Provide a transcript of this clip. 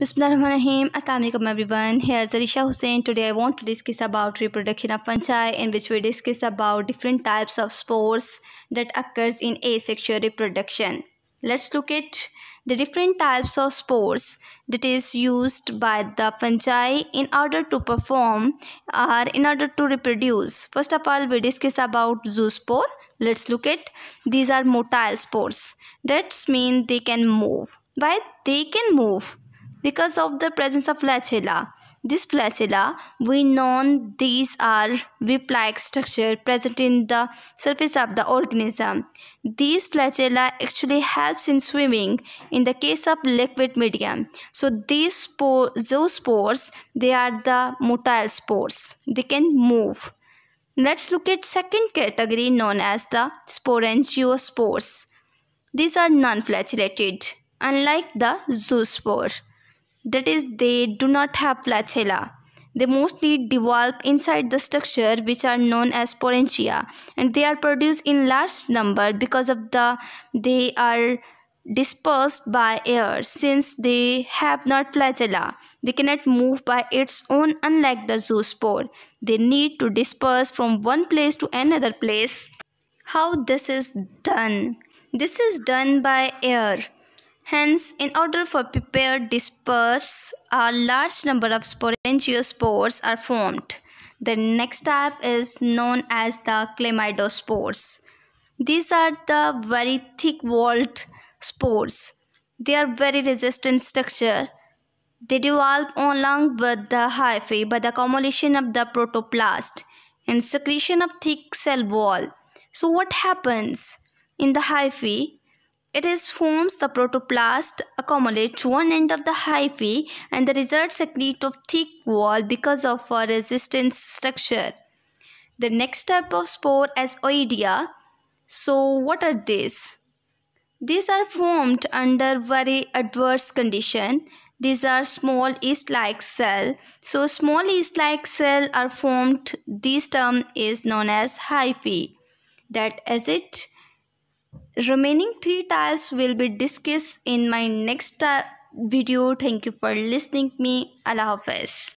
Bismillahirrahmanirrahim. Assalamualaikum everyone. Here is Arisha Hussain. Today I want to discuss about reproduction of fungi in which we discuss about different types of spores that occurs in asexual reproduction. Let's look at the different types of spores that is used by the fungi in order to perform or in order to reproduce. First of all, we discuss about zoospore. Let's look at these are motile spores. That means they can move. Why they can move? because of the presence of flagella. This flagella, we know these are whip-like structure present in the surface of the organism. These flagella actually helps in swimming in the case of liquid medium. So these spore, those spores, they are the motile spores. They can move. Let's look at second category known as the sporangiospores. These are non-flagellated, unlike the zoospore that is they do not have flagella. They mostly develop inside the structure which are known as sporangia and they are produced in large number because of the they are dispersed by air since they have not flagella. They cannot move by its own unlike the zoospore. They need to disperse from one place to another place. How this is done? This is done by air. Hence, in order for prepared disperse, a large number of sporangiospores are formed. The next type is known as the chlamydospores. These are the very thick-walled spores. They are very resistant structure. They develop along with the hyphae by the accumulation of the protoplast and secretion of thick cell wall. So what happens in the hyphae? It is forms the protoplast accumulates one end of the hyphae and the result secrete of thick wall because of a resistance structure. The next type of spore is oidia. So what are these? These are formed under very adverse condition. These are small yeast-like cell. So small yeast-like cell are formed. This term is known as hyphae. That is it remaining three types will be discussed in my next uh, video. Thank you for listening me. Allah Hafiz.